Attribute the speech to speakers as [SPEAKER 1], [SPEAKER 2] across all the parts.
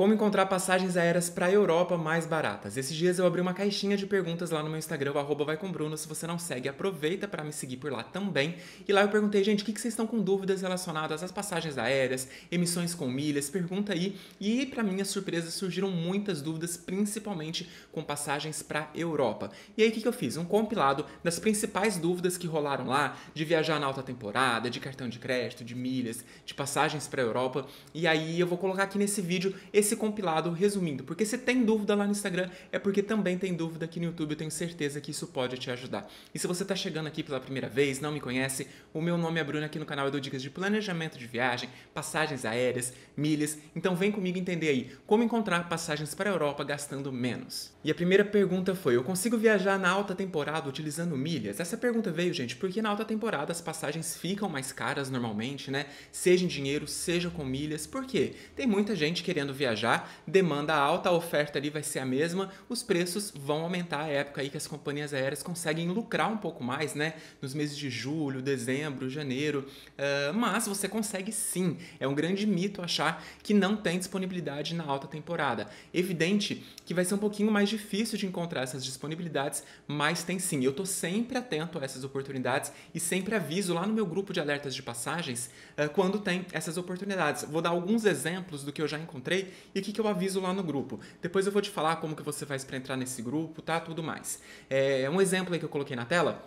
[SPEAKER 1] como encontrar passagens aéreas para a Europa mais baratas. Esses dias eu abri uma caixinha de perguntas lá no meu Instagram, @vaicombruno, vai com Bruno. Se você não segue, aproveita para me seguir por lá também. E lá eu perguntei, gente, o que, que vocês estão com dúvidas relacionadas às passagens aéreas, emissões com milhas? Pergunta aí. E, para minha surpresa, surgiram muitas dúvidas, principalmente com passagens para a Europa. E aí, o que, que eu fiz? Um compilado das principais dúvidas que rolaram lá de viajar na alta temporada, de cartão de crédito, de milhas, de passagens para a Europa. E aí eu vou colocar aqui nesse vídeo esse esse compilado resumindo. Porque se tem dúvida lá no Instagram, é porque também tem dúvida aqui no YouTube. Eu tenho certeza que isso pode te ajudar. E se você está chegando aqui pela primeira vez, não me conhece, o meu nome é Bruno. Aqui no canal eu dou dicas de planejamento de viagem, passagens aéreas, milhas. Então vem comigo entender aí como encontrar passagens para a Europa gastando menos. E a primeira pergunta foi: eu consigo viajar na alta temporada utilizando milhas? Essa pergunta veio, gente, porque na alta temporada as passagens ficam mais caras normalmente, né? Seja em dinheiro, seja com milhas. Por quê? Tem muita gente querendo viajar viajar, demanda alta, a oferta ali vai ser a mesma, os preços vão aumentar. É a época aí que as companhias aéreas conseguem lucrar um pouco mais, né? Nos meses de julho, dezembro, janeiro. Uh, mas você consegue sim. É um grande mito achar que não tem disponibilidade na alta temporada. Evidente que vai ser um pouquinho mais difícil de encontrar essas disponibilidades, mas tem sim. Eu tô sempre atento a essas oportunidades e sempre aviso lá no meu grupo de alertas de passagens uh, quando tem essas oportunidades. Vou dar alguns exemplos do que eu já encontrei e o que, que eu aviso lá no grupo. Depois eu vou te falar como que você faz para entrar nesse grupo, tá? Tudo mais. É um exemplo aí que eu coloquei na tela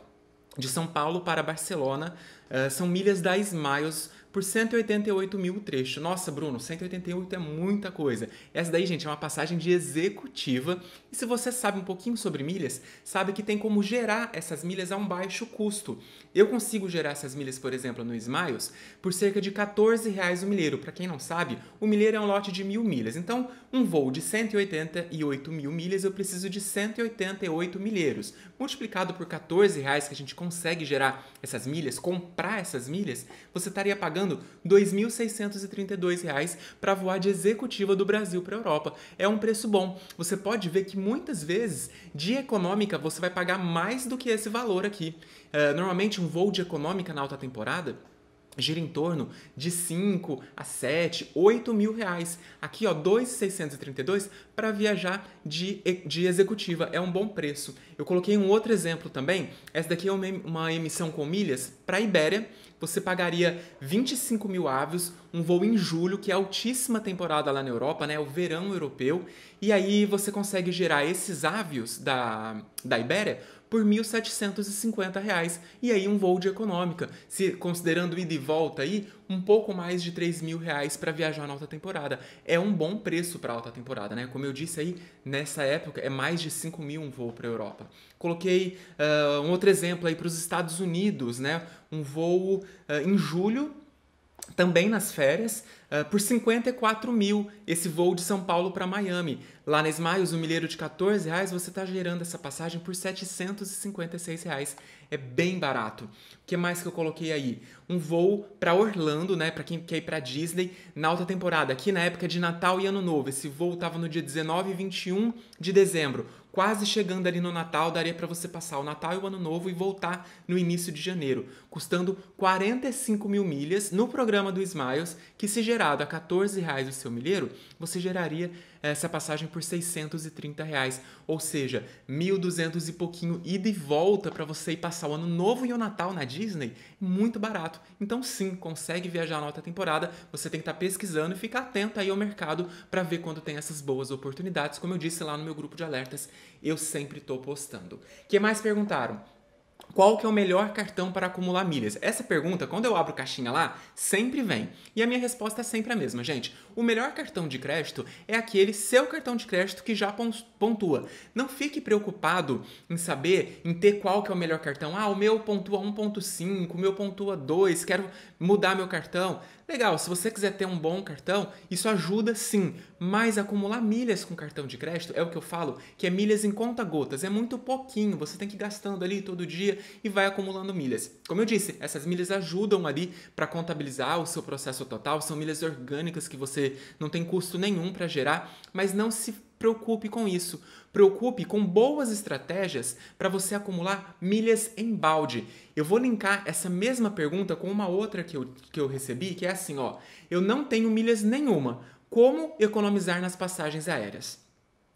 [SPEAKER 1] de São Paulo para Barcelona. Uh, são milhas da Smiles por 188 mil trecho. Nossa, Bruno, 188 é muita coisa. Essa daí, gente, é uma passagem de executiva. E se você sabe um pouquinho sobre milhas, sabe que tem como gerar essas milhas a um baixo custo. Eu consigo gerar essas milhas, por exemplo, no Smiles, por cerca de 14 reais o milheiro. Para quem não sabe, o milheiro é um lote de mil milhas. Então, um voo de 188 mil milhas, eu preciso de 188 milheiros. Multiplicado por 14 reais que a gente consegue gerar essas milhas, comprar essas milhas, você estaria pagando pagando R$ 2.632 para voar de executiva do Brasil para a Europa. É um preço bom. Você pode ver que muitas vezes de econômica você vai pagar mais do que esse valor aqui. Uh, normalmente um voo de econômica na alta temporada gira em torno de 5 a 7, 8 mil reais. Aqui, ó, 2,632 para viajar de, de executiva. É um bom preço. Eu coloquei um outro exemplo também. Essa daqui é uma, uma emissão com milhas para a Ibéria. Você pagaria 25 mil avios, um voo em julho, que é altíssima temporada lá na Europa, né? É o verão europeu. E aí você consegue gerar esses avios da, da Ibéria por R$ 1.750 e aí um voo de econômica, se considerando ida e volta aí, um pouco mais de R$ 3.000 para viajar na alta temporada. É um bom preço para alta temporada, né? Como eu disse aí, nessa época é mais de 5 mil um voo para a Europa. Coloquei uh, um outro exemplo aí para os Estados Unidos, né? Um voo uh, em julho também nas férias, uh, por 54 mil esse voo de São Paulo para Miami. Lá na Smiles, um milheiro de 14 reais, você está gerando essa passagem por 756 reais. É bem barato. O que mais que eu coloquei aí? Um voo para Orlando, né? Para quem quer ir para Disney na alta temporada, aqui na época de Natal e Ano Novo. Esse voo estava no dia 19 e 21 de dezembro quase chegando ali no Natal, daria para você passar o Natal e o Ano Novo e voltar no início de janeiro, custando 45 mil milhas no programa do Smiles, que se gerado a 14 reais o seu milheiro, você geraria essa passagem por 630 reais, ou seja, 1.200 e pouquinho ida e volta para você ir passar o ano novo e o Natal na Disney, muito barato. Então sim, consegue viajar na alta temporada, você tem que estar tá pesquisando e ficar atento aí ao mercado para ver quando tem essas boas oportunidades. Como eu disse lá no meu grupo de alertas, eu sempre estou postando. O que mais perguntaram? qual que é o melhor cartão para acumular milhas? Essa pergunta, quando eu abro caixinha lá, sempre vem. E a minha resposta é sempre a mesma, gente. O melhor cartão de crédito é aquele seu cartão de crédito que já pontua. Não fique preocupado em saber, em ter qual que é o melhor cartão. Ah, o meu pontua 1.5, o meu pontua 2, quero mudar meu cartão. Legal, se você quiser ter um bom cartão, isso ajuda sim, mas acumular milhas com cartão de crédito é o que eu falo, que é milhas em conta gotas, é muito pouquinho, você tem que ir gastando ali todo dia dia e vai acumulando milhas. Como eu disse, essas milhas ajudam ali para contabilizar o seu processo total, são milhas orgânicas que você não tem custo nenhum para gerar, mas não se preocupe com isso. Preocupe com boas estratégias para você acumular milhas em balde. Eu vou linkar essa mesma pergunta com uma outra que eu, que eu recebi, que é assim, ó: eu não tenho milhas nenhuma. Como economizar nas passagens aéreas?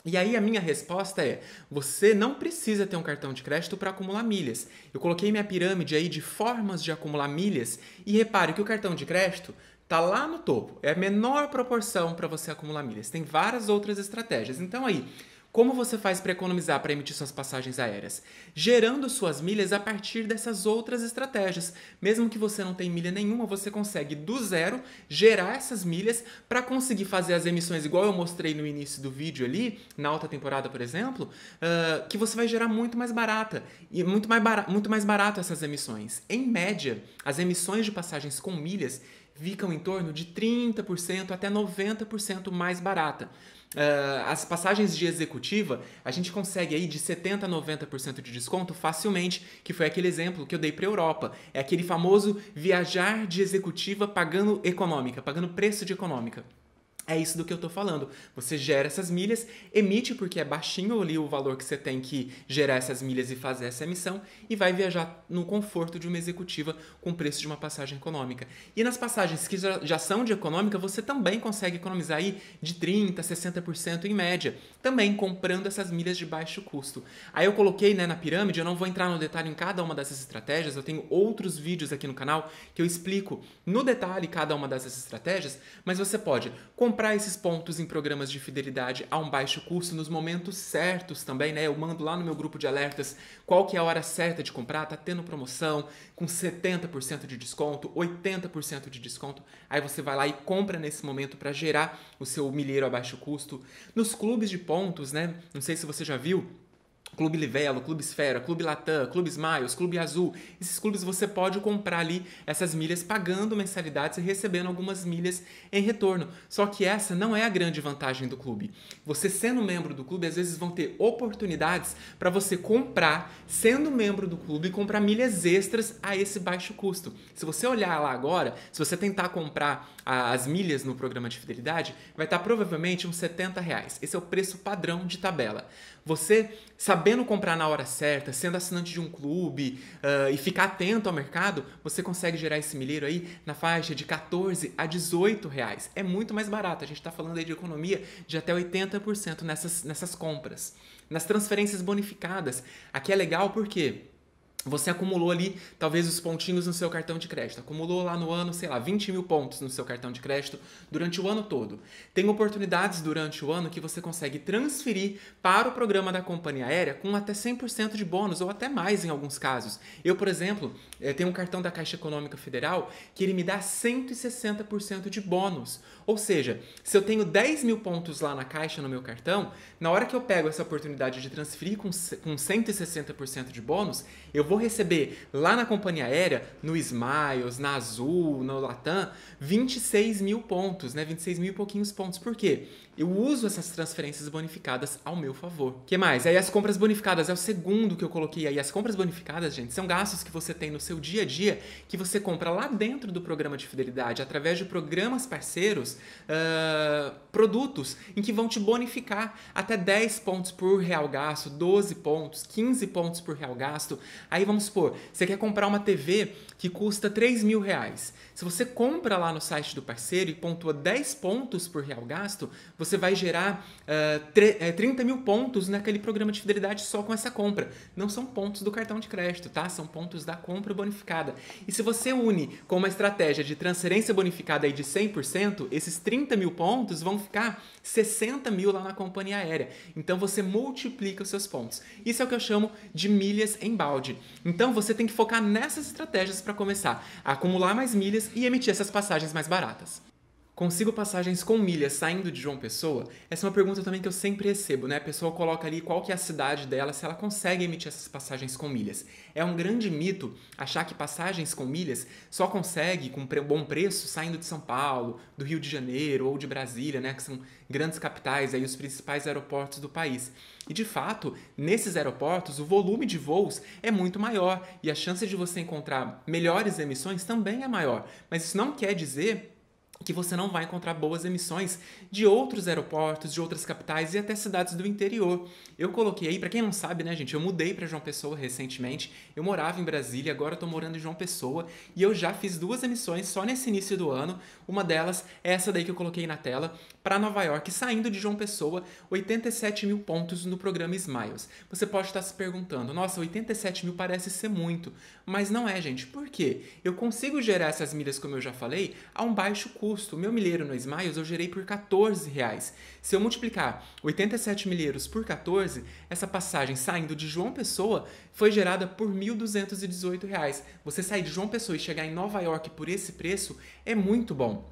[SPEAKER 1] E aí a minha resposta é: você não precisa ter um cartão de crédito para acumular milhas. Eu coloquei minha pirâmide aí de formas de acumular milhas e repare que o cartão de crédito tá lá no topo. É a menor proporção para você acumular milhas. Tem várias outras estratégias. Então aí, como você faz para economizar para emitir suas passagens aéreas? Gerando suas milhas a partir dessas outras estratégias. Mesmo que você não tenha milha nenhuma, você consegue do zero gerar essas milhas para conseguir fazer as emissões igual eu mostrei no início do vídeo ali, na alta temporada, por exemplo, uh, que você vai gerar muito mais barata e muito mais, barato, muito mais barato essas emissões. Em média, as emissões de passagens com milhas ficam em torno de 30% até 90% mais barata. Uh, as passagens de executiva, a gente consegue aí de 70% a 90% de desconto facilmente, que foi aquele exemplo que eu dei para a Europa. É aquele famoso viajar de executiva pagando econômica, pagando preço de econômica. É isso do que eu tô falando. Você gera essas milhas, emite porque é baixinho ali o valor que você tem que gerar essas milhas e fazer essa emissão e vai viajar no conforto de uma executiva com o preço de uma passagem econômica. E nas passagens que já são de econômica, você também consegue economizar aí de 30, 60% em média, também comprando essas milhas de baixo custo. Aí eu coloquei, né, na pirâmide, eu não vou entrar no detalhe em cada uma dessas estratégias, eu tenho outros vídeos aqui no canal que eu explico no detalhe cada uma dessas estratégias, mas você pode comprar comprar esses pontos em programas de fidelidade a um baixo custo nos momentos certos também, né? Eu mando lá no meu grupo de alertas qual que é a hora certa de comprar, tá tendo promoção com 70% de desconto, 80% de desconto. Aí você vai lá e compra nesse momento para gerar o seu milheiro a baixo custo. Nos clubes de pontos, né? Não sei se você já viu, Clube Livelo, Clube Esfera, Clube Latam, Clube Smiles, Clube Azul. Esses clubes você pode comprar ali essas milhas pagando mensalidades e recebendo algumas milhas em retorno. Só que essa não é a grande vantagem do clube. Você sendo membro do clube, às vezes vão ter oportunidades para você comprar, sendo membro do clube, comprar milhas extras a esse baixo custo. Se você olhar lá agora, se você tentar comprar as milhas no programa de fidelidade, vai estar provavelmente uns 70 reais. Esse é o preço padrão de tabela. Você sabendo comprar na hora certa, sendo assinante de um clube uh, e ficar atento ao mercado, você consegue gerar esse milheiro aí na faixa de 14 a 18 reais. É muito mais barato. A gente está falando aí de economia de até 80% nessas, nessas compras. Nas transferências bonificadas, aqui é legal porque quê? você acumulou ali, talvez, os pontinhos no seu cartão de crédito. Acumulou lá no ano, sei lá, 20 mil pontos no seu cartão de crédito durante o ano todo. Tem oportunidades durante o ano que você consegue transferir para o programa da companhia aérea com até 100% de bônus, ou até mais em alguns casos. Eu, por exemplo, eh, tenho um cartão da Caixa Econômica Federal que ele me dá 160% de bônus. Ou seja, se eu tenho 10 mil pontos lá na Caixa no meu cartão, na hora que eu pego essa oportunidade de transferir com, 160% de bônus, eu vou receber lá na companhia aérea, no Smiles, na Azul, na Latam, 26 mil pontos, né? 26 mil e pouquinhos pontos. Por quê? eu uso essas transferências bonificadas ao meu favor. O que mais? Aí as compras bonificadas é o segundo que eu coloquei aí. As compras bonificadas, gente, são gastos que você tem no seu dia a dia que você compra lá dentro do programa de fidelidade, através de programas parceiros, uh, produtos em que vão te bonificar até 10 pontos por real gasto, 12 pontos, 15 pontos por real gasto. Aí vamos supor, você quer comprar uma TV que custa 3 mil reais. Se você compra lá no site do parceiro e pontua 10 pontos por real gasto, você você vai gerar uh, ah, 30 eh, mil pontos naquele programa de fidelidade só com essa compra. Não são pontos do cartão de crédito, tá? São pontos da compra bonificada. E se você une com uma estratégia de transferência bonificada aí de 100%, esses 30 mil pontos vão ficar 60 mil lá na companhia aérea. Então você multiplica os seus pontos. Isso é o que eu chamo de milhas em balde. Então você tem que focar nessas estratégias para começar a acumular mais milhas e emitir essas passagens mais baratas. Consigo passagens com milhas saindo de João Pessoa? Essa é uma pergunta também que eu sempre recebo, né? A pessoa coloca ali qual que é a cidade dela, se ela consegue emitir essas passagens com milhas. É um grande mito achar que passagens com milhas só consegue com bom preço saindo de São Paulo, do Rio de Janeiro ou de Brasília, né? Que são grandes capitais aí, os principais aeroportos do país. E de fato, nesses aeroportos, o volume de voos é muito maior e a chance de você encontrar melhores emissões também é maior. Mas isso não quer dizer que você não vai encontrar boas emissões de outros aeroportos, de outras capitais e até cidades do interior. Eu coloquei aí, para quem não sabe, né, gente, eu mudei para João Pessoa recentemente. Eu morava em Brasília, agora eu tô morando em João Pessoa e eu já fiz duas emissões só nesse início do ano. Uma delas é essa daí que eu coloquei na tela para Nova York, saindo de João Pessoa, 87 mil pontos no programa Smiles. Você pode estar tá se perguntando, nossa, 87 mil parece ser muito, mas não é, gente. Por quê? Eu consigo gerar essas milhas, como eu já falei, a um baixo custo custo. meu milheiro no Smiles eu gerei por 14 reais. Se eu multiplicar 87 milheiros por 14, essa passagem saindo de João Pessoa foi gerada por 1.218 reais. Você sair de João Pessoa e chegar em Nova York por esse preço é muito bom.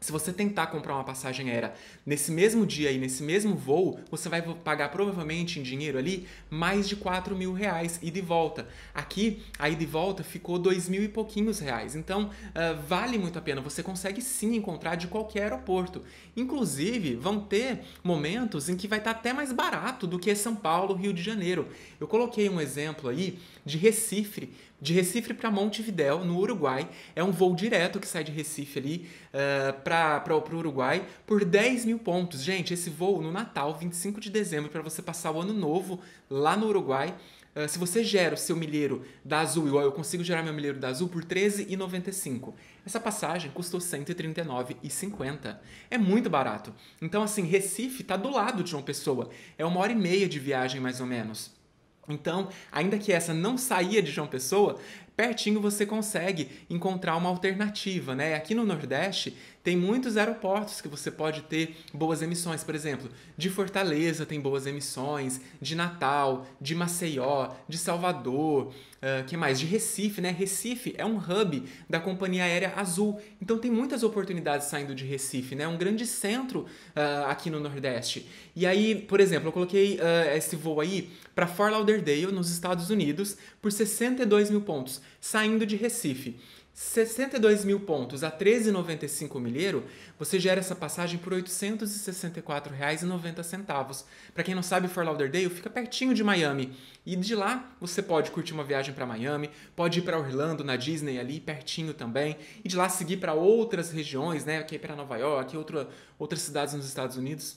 [SPEAKER 1] Se você tentar comprar uma passagem aérea nesse mesmo dia e nesse mesmo voo, você vai pagar provavelmente em dinheiro ali mais de 4 mil reais ida e volta. Aqui, a ida e volta ficou dois mil e pouquinhos reais. Então, uh, vale muito a pena. Você consegue sim encontrar de qualquer aeroporto. Inclusive, vão ter momentos em que vai estar tá até mais barato do que São Paulo, Rio de Janeiro. Eu coloquei um exemplo aí de Recife de Recife para Montevidéu, no Uruguai. É um voo direto que sai de Recife ali uh, eh, para o Uruguai por 10 mil pontos. Gente, esse voo no Natal, 25 de dezembro, para você passar o ano novo lá no Uruguai. Uh, se você gera o seu milheiro da Azul, igual eu consigo gerar meu milheiro da Azul por R$13,95. Essa passagem custou R$139,50. É muito barato. Então, assim, Recife está do lado de uma pessoa. É uma hora e meia de viagem, mais ou menos. Então, ainda que essa não saia de João Pessoa, pertinho você consegue encontrar uma alternativa, né? Aqui no Nordeste tem muitos aeroportos que você pode ter boas emissões, por exemplo, de Fortaleza tem boas emissões, de Natal, de Maceió, de Salvador, uh, que mais? De Recife, né? Recife é um hub da companhia aérea Azul, então tem muitas oportunidades saindo de Recife, né? É um grande centro uh, aqui no Nordeste. E aí, por exemplo, eu coloquei uh, esse voo aí para Fort Lauderdale, nos Estados Unidos, por 62 mil pontos, saindo de Recife. 62 mil pontos a 13,95 milheiro, você gera essa passagem por R$ 864,90. Para quem não sabe, Fort Lauderdale fica pertinho de Miami. E de lá você pode curtir uma viagem para Miami, pode ir para Orlando, na Disney ali, pertinho também. E de lá seguir para outras regiões, né? Aqui para Nova York, outra, outras cidades nos Estados Unidos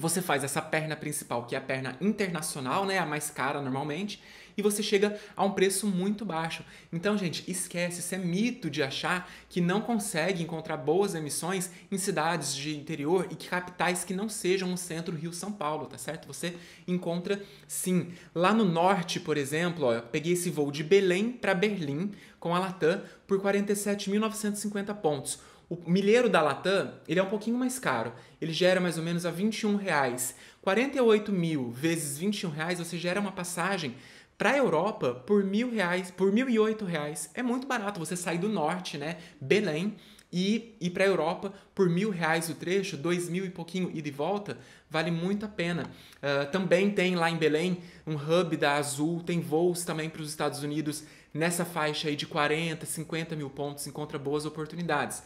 [SPEAKER 1] você faz essa perna principal, que é a perna internacional, né, a mais cara normalmente, e você chega a um preço muito baixo. Então, gente, esquece, isso é mito de achar que não consegue encontrar boas emissões em cidades de interior e que capitais que não sejam o centro Rio-São Paulo, tá certo? Você encontra sim. Lá no norte, por exemplo, ó, eu peguei esse voo de Belém para Berlim com a Latam por 47.950 pontos. O milheiro da Latam, ele é um pouquinho mais caro. Ele gera mais ou menos a 21 reais. 48 mil vezes 21 reais, você gera uma passagem para a Europa por mil reais, por mil e oito reais. É muito barato você sair do norte, né? Belém e ir para a Europa por mil reais o trecho, dois mil e pouquinho e de volta, vale muito a pena. Uh, também tem lá em Belém um hub da Azul, tem voos também para os Estados Unidos nessa faixa aí de 40, 50 mil pontos, encontra boas oportunidades.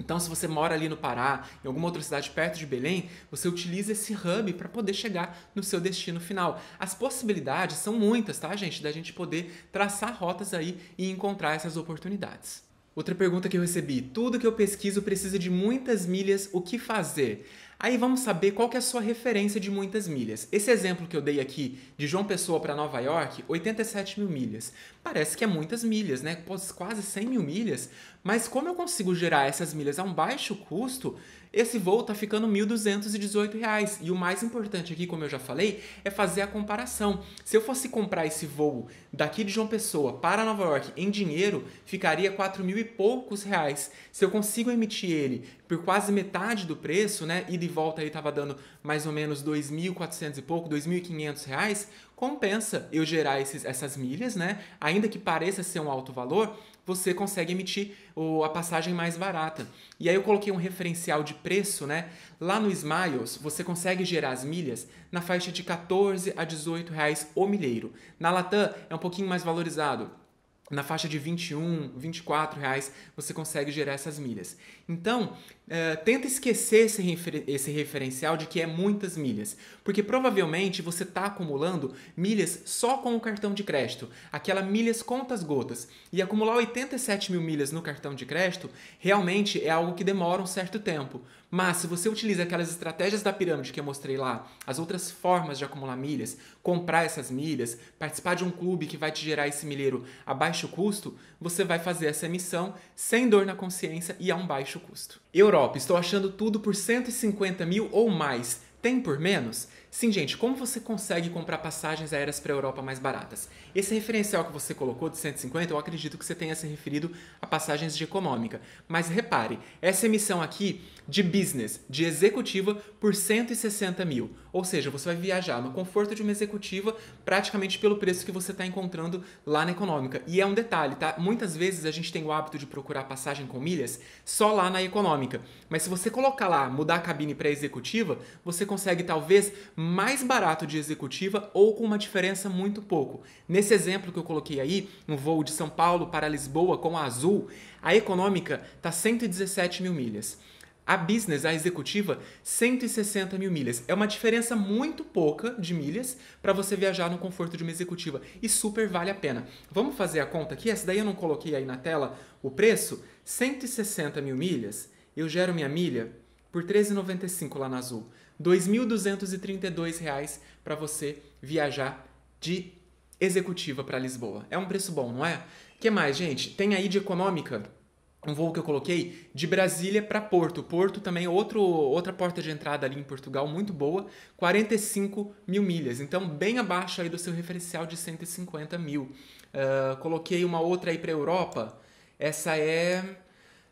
[SPEAKER 1] Então, se você mora ali no Pará, em alguma outra cidade perto de Belém, você utiliza esse hub para poder chegar no seu destino final. As possibilidades são muitas, tá, gente? Da gente poder traçar rotas aí e encontrar essas oportunidades. Outra pergunta que eu recebi: tudo que eu pesquiso precisa de muitas milhas, o que fazer? Aí vamos saber qual que é a sua referência de muitas milhas. Esse exemplo que eu dei aqui de João Pessoa para Nova York, 87 mil milhas. Parece que é muitas milhas, né? Quase 100 mil milhas. Mas como eu consigo gerar essas milhas a um baixo custo, esse voo tá ficando R$ 1.218. E o mais importante aqui, como eu já falei, é fazer a comparação. Se eu fosse comprar esse voo daqui de João Pessoa para Nova York em dinheiro, ficaria R$ mil e poucos reais. Se eu consigo emitir ele por quase metade do preço, né? e e volta ele tava dando mais ou menos 2.400 e pouco, 2.500 reais compensa eu gerar esses, essas milhas, né? Ainda que pareça ser um alto valor, você consegue emitir o, a passagem mais barata. E aí eu coloquei um referencial de preço, né? Lá no Smiles, você consegue gerar as milhas na faixa de 14 a 18 reais o milheiro. Na Latam é um pouquinho mais valorizado, na faixa de 21, 24 reais você consegue gerar essas milhas. Então, uh, tenta esquecer esse, refer esse referencial de que é muitas milhas, porque provavelmente você está acumulando milhas só com o cartão de crédito, aquela milhas contas gotas. E acumular 87 mil milhas no cartão de crédito realmente é algo que demora um certo tempo. Mas se você utiliza aquelas estratégias da pirâmide que eu mostrei lá, as outras formas de acumular milhas, comprar essas milhas, participar de um clube que vai te gerar esse milheiro a baixo custo, você vai fazer essa emissão sem dor na consciência e a um baixo custo. Europa, estou achando tudo por 150 mil ou mais. Tem por menos? Sim, gente, como você consegue comprar passagens aéreas para a Europa mais baratas? Esse referencial que você colocou de 150, eu acredito que você tenha se referido a passagens de econômica. Mas repare, essa emissão aqui de business, de executiva, por 160 mil. Ou seja, você vai viajar no conforto de uma executiva praticamente pelo preço que você está encontrando lá na econômica. E é um detalhe, tá? Muitas vezes a gente tem o hábito de procurar passagem com milhas só lá na econômica. Mas se você colocar lá, mudar a cabine para executiva, você consegue talvez mais barato de executiva ou com uma diferença muito pouco. Nesse exemplo que eu coloquei aí, um voo de São Paulo para Lisboa com a Azul, a econômica está 117 mil milhas. A business, a executiva, 160 mil milhas. É uma diferença muito pouca de milhas para você viajar no conforto de uma executiva e super vale a pena. Vamos fazer a conta aqui? Essa daí eu não coloquei aí na tela o preço. 160 mil milhas, eu gero minha milha por 13,95 lá na Azul. R$ 2.232 para você viajar de executiva para Lisboa. É um preço bom, não é? que mais, gente? Tem aí de econômica um voo que eu coloquei de Brasília para Porto. Porto também outro, outra porta de entrada ali em Portugal muito boa, 45 mil milhas, então bem abaixo aí do seu referencial de 150 mil. Uh, coloquei uma outra aí para Europa, essa é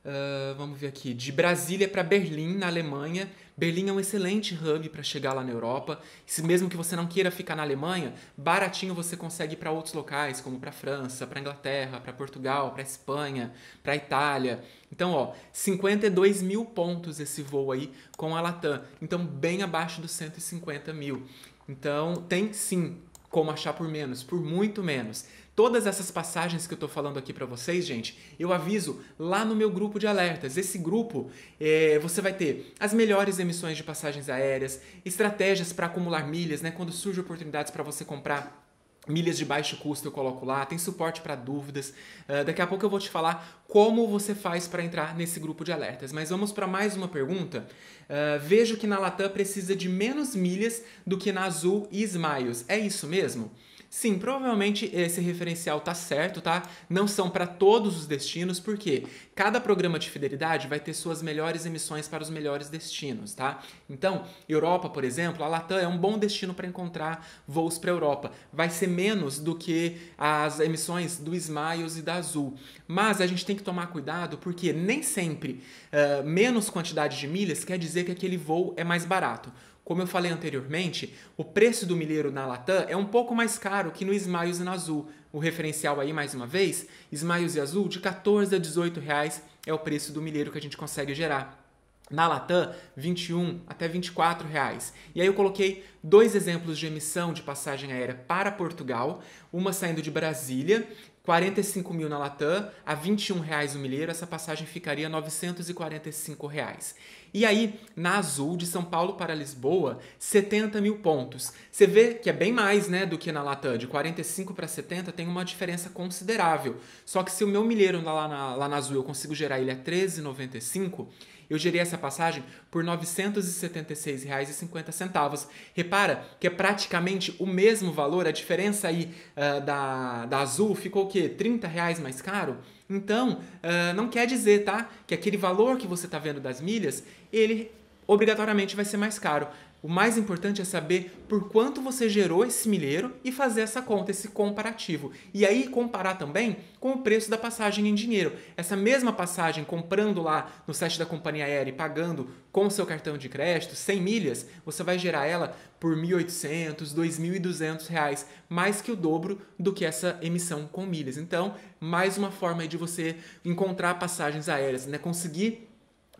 [SPEAKER 1] Uh, vamos ver aqui, de Brasília para Berlim, na Alemanha. Berlim é um excelente hub para chegar lá na Europa. se mesmo que você não queira ficar na Alemanha, baratinho você consegue ir para outros locais, como para França, para Inglaterra, para Portugal, para Espanha, para Itália. Então, ó, 52 mil pontos esse voo aí com a Latam. Então, bem abaixo dos 150 mil. Então, tem sim como achar por menos, por muito menos. Todas essas passagens que eu estou falando aqui para vocês, gente, eu aviso lá no meu grupo de alertas. Esse grupo é, você vai ter as melhores emissões de passagens aéreas, estratégias para acumular milhas, né? Quando surgem oportunidades para você comprar milhas de baixo custo eu coloco lá, tem suporte para dúvidas. Uh, daqui a pouco eu vou te falar como você faz para entrar nesse grupo de alertas. Mas vamos para mais uma pergunta. Uh, vejo que na Latam precisa de menos milhas do que na Azul e Smiles. É isso mesmo? Sim, provavelmente esse referencial tá certo, tá? Não são para todos os destinos, porque cada programa de fidelidade vai ter suas melhores emissões para os melhores destinos, tá? Então, Europa, por exemplo, a Latam é um bom destino para encontrar voos para Europa. Vai ser menos do que as emissões do Smiles e da Azul. Mas a gente tem que tomar cuidado porque nem sempre uh, menos quantidade de milhas quer dizer que aquele voo é mais barato. Como eu falei anteriormente, o preço do milheiro na Latam é um pouco mais caro que no Smiles e na Azul. O referencial aí, mais uma vez, Smiles e Azul, de 14 a 18 reais é o preço do milheiro que a gente consegue gerar. Na Latam, 21 até 24 reais. E aí eu coloquei dois exemplos de emissão de passagem aérea para Portugal, uma saindo de Brasília, 45 mil na Latam, a 21 reais o milheiro, essa passagem ficaria 945 reais. E aí, na Azul, de São Paulo para Lisboa, 70 mil pontos. Você vê que é bem mais né, do que na Latam, de 45 para 70 tem uma diferença considerável. Só que se o meu milheiro lá na, lá na Azul eu consigo gerar ele a 13,95, eu gerei essa passagem por R$ 976,50. Repara que é praticamente o mesmo valor, a diferença aí uh, da, da Azul ficou o quê? R$ 30 reais mais caro? Então, uh, não quer dizer, tá, que aquele valor que você está vendo das milhas, ele obrigatoriamente vai ser mais caro. O mais importante é saber por quanto você gerou esse milheiro e fazer essa conta, esse comparativo. E aí comparar também com o preço da passagem em dinheiro. Essa mesma passagem comprando lá no site da companhia aérea e pagando com o seu cartão de crédito, 100 milhas, você vai gerar ela por R$ 1.800, R$ 2.200, mais que o dobro do que essa emissão com milhas. Então, mais uma forma de você encontrar passagens aéreas, né? conseguir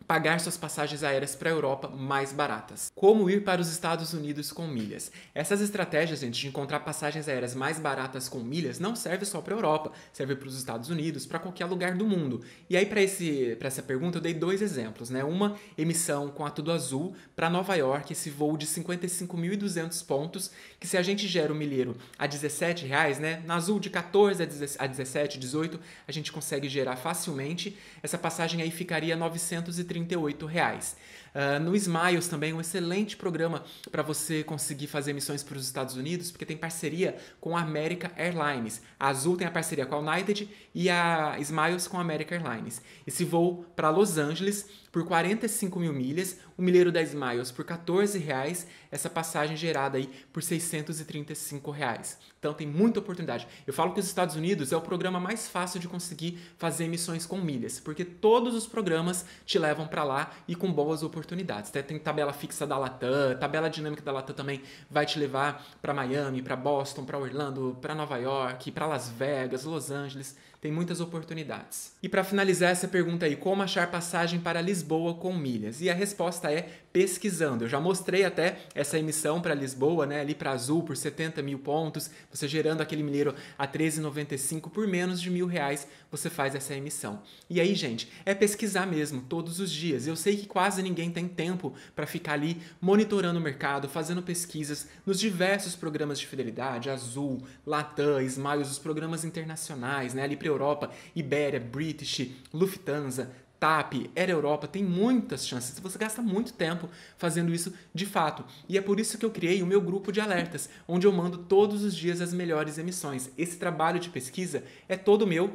[SPEAKER 1] pagar suas passagens aéreas para a Europa mais baratas. Como ir para os Estados Unidos com milhas. Essas estratégias, gente, de encontrar passagens aéreas mais baratas com milhas não serve só para a Europa, serve para os Estados Unidos, para qualquer lugar do mundo. E aí para esse para essa pergunta eu dei dois exemplos, né? Uma emissão com a Tudo Azul para Nova York, esse voo de 55.200 pontos, que se a gente gera o um milheiro a 17 reais, né? Na Azul de 14 a 17, 18, a gente consegue gerar facilmente. Essa passagem aí ficaria 930 R$ reais. Uh, no Smiles também, um excelente programa para você conseguir fazer missões para os Estados Unidos, porque tem parceria com a America Airlines. A Azul tem a parceria com a United e a Smiles com a America Airlines. Esse voo para Los Angeles por 45 mil milhas, o milheiro 10 miles por 14 reais, essa passagem gerada aí por 635 reais. Então tem muita oportunidade. Eu falo que os Estados Unidos é o programa mais fácil de conseguir fazer missões com milhas, porque todos os programas te levam para lá e com boas oportunidades. Tem tabela fixa da Latam, tabela dinâmica da Latam também vai te levar para Miami, para Boston, para Orlando, para Nova York, para Las Vegas, Los Angeles. Tem muitas oportunidades. E para finalizar essa pergunta aí, como achar passagem para Lisboa com milhas? E a resposta é pesquisando. Eu já mostrei até essa emissão para Lisboa, né, ali para Azul, por 70 mil pontos, você gerando aquele milheiro a 13,95 por menos de mil reais, você faz essa emissão. E aí, gente, é pesquisar mesmo, todos os dias. Eu sei que quase ninguém tem tempo para ficar ali monitorando o mercado, fazendo pesquisas nos diversos programas de fidelidade, Azul, Latam, Smiles, os programas internacionais, né, ali Europa, Ibéria, British, Lufthansa, TAP, Air Europa, tem muitas chances. Você gasta muito tempo fazendo isso de fato. E é por isso que eu criei o meu grupo de alertas, onde eu mando todos os dias as melhores emissões. Esse trabalho de pesquisa é todo meu.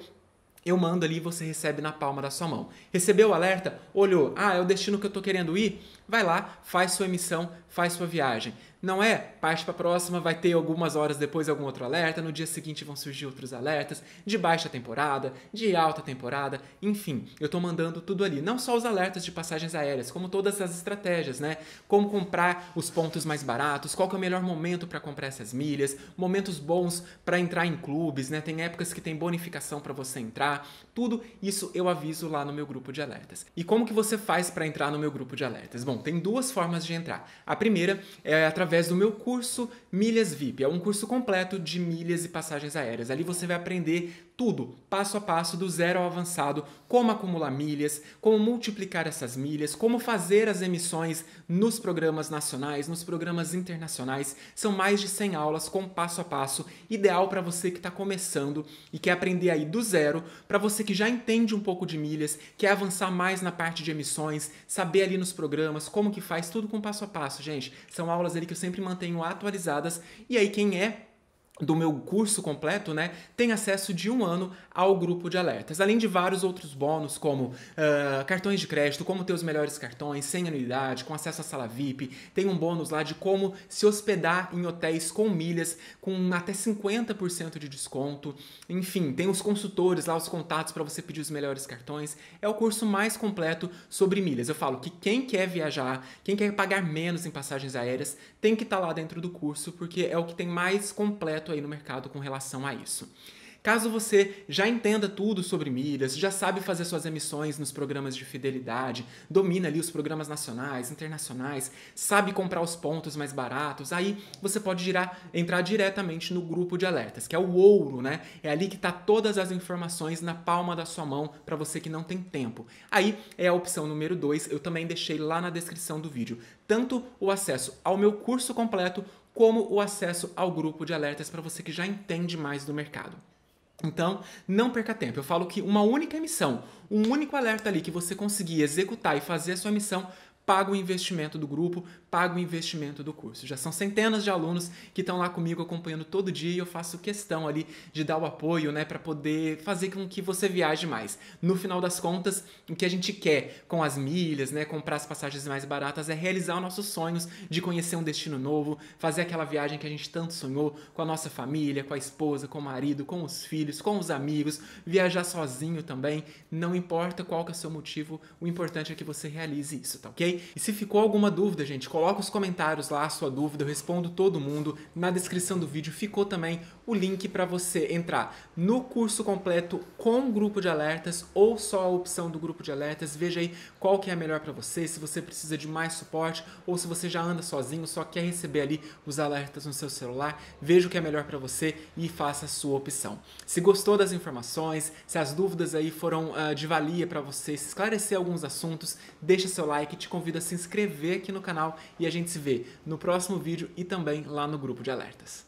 [SPEAKER 1] Eu mando ali e você recebe na palma da sua mão. Recebeu o alerta? Olhou. Ah, é o destino que eu estou querendo ir? Vai lá, faz sua emissão, faz sua viagem. Não é parte para a próxima, vai ter algumas horas depois algum outro alerta, no dia seguinte vão surgir outros alertas, de baixa temporada, de alta temporada, enfim, eu estou mandando tudo ali. Não só os alertas de passagens aéreas, como todas as estratégias, né? Como comprar os pontos mais baratos, qual é o melhor momento para comprar essas milhas, momentos bons para entrar em clubes, né? Tem épocas que tem bonificação para você entrar, tudo isso eu aviso lá no meu grupo de alertas. E como que você faz para entrar no meu grupo de alertas? Bom, tem duas formas de entrar. A primeira é através através do meu curso Milhas VIP. É um curso completo de milhas e passagens aéreas. Ali você vai aprender tudo, passo a passo, do zero ao avançado, como acumular milhas, como multiplicar essas milhas, como fazer as emissões nos programas nacionais, nos programas internacionais. São mais de 100 aulas com passo a passo, ideal para você que está começando e quer aprender aí do zero, para você que já entende um pouco de milhas, quer avançar mais na parte de emissões, saber ali nos programas como que faz, tudo com passo a passo, gente. São aulas ali que eu sempre mantenho atualizadas e aí quem é do meu curso completo, né, tem acesso de um ano ao grupo de alertas, além de vários outros bônus, como uh, cartões de crédito, como ter os melhores cartões, sem anuidade, com acesso à sala VIP, tem um bônus lá de como se hospedar em hotéis com milhas, com até 50% de desconto, enfim, tem os consultores lá, os contatos para você pedir os melhores cartões, é o curso mais completo sobre milhas, eu falo que quem quer viajar, quem quer pagar menos em passagens aéreas, tem que estar tá lá dentro do curso, porque é o que tem mais completo correto aí no mercado com relação a isso. Caso você já entenda tudo sobre milhas, já sabe fazer suas emissões nos programas de fidelidade, domina ali os programas nacionais, internacionais, sabe comprar os pontos mais baratos, aí você pode girar, entrar diretamente no grupo de alertas, que é o ouro, né? É ali que está todas as informações na palma da sua mão para você que não tem tempo. Aí é a opção número 2, eu também deixei lá na descrição do vídeo, tanto o acesso ao meu curso completo como o acesso ao grupo de alertas para você que já entende mais do mercado. Então, não perca tempo. Eu falo que uma única emissão, um único alerta ali que você conseguir executar e fazer a sua missão paga o investimento do grupo, paga o investimento do curso. Já são centenas de alunos que estão lá comigo acompanhando todo dia e eu faço questão ali de dar o apoio, né, para poder fazer com que você viaje mais. No final das contas, o que a gente quer com as milhas, né, comprar as passagens mais baratas é realizar os nossos sonhos de conhecer um destino novo, fazer aquela viagem que a gente tanto sonhou com a nossa família, com a esposa, com o marido, com os filhos, com os amigos, viajar sozinho também, não importa qual que é o seu motivo, o importante é que você realize isso, tá OK? E se ficou alguma dúvida, gente, coloca os comentários lá, a sua dúvida, eu respondo todo mundo. Na descrição do vídeo ficou também o link para você entrar no curso completo com grupo de alertas ou só a opção do grupo de alertas. Veja aí qual que é a melhor para você, se você precisa de mais suporte ou se você já anda sozinho, só quer receber ali os alertas no seu celular. Veja o que é melhor para você e faça a sua opção. Se gostou das informações, se as dúvidas aí foram uh, de valia para você, se esclarecer alguns assuntos, deixa seu like, te convido convido a se inscrever aqui no canal e a gente se vê no próximo vídeo e também lá no grupo de alertas.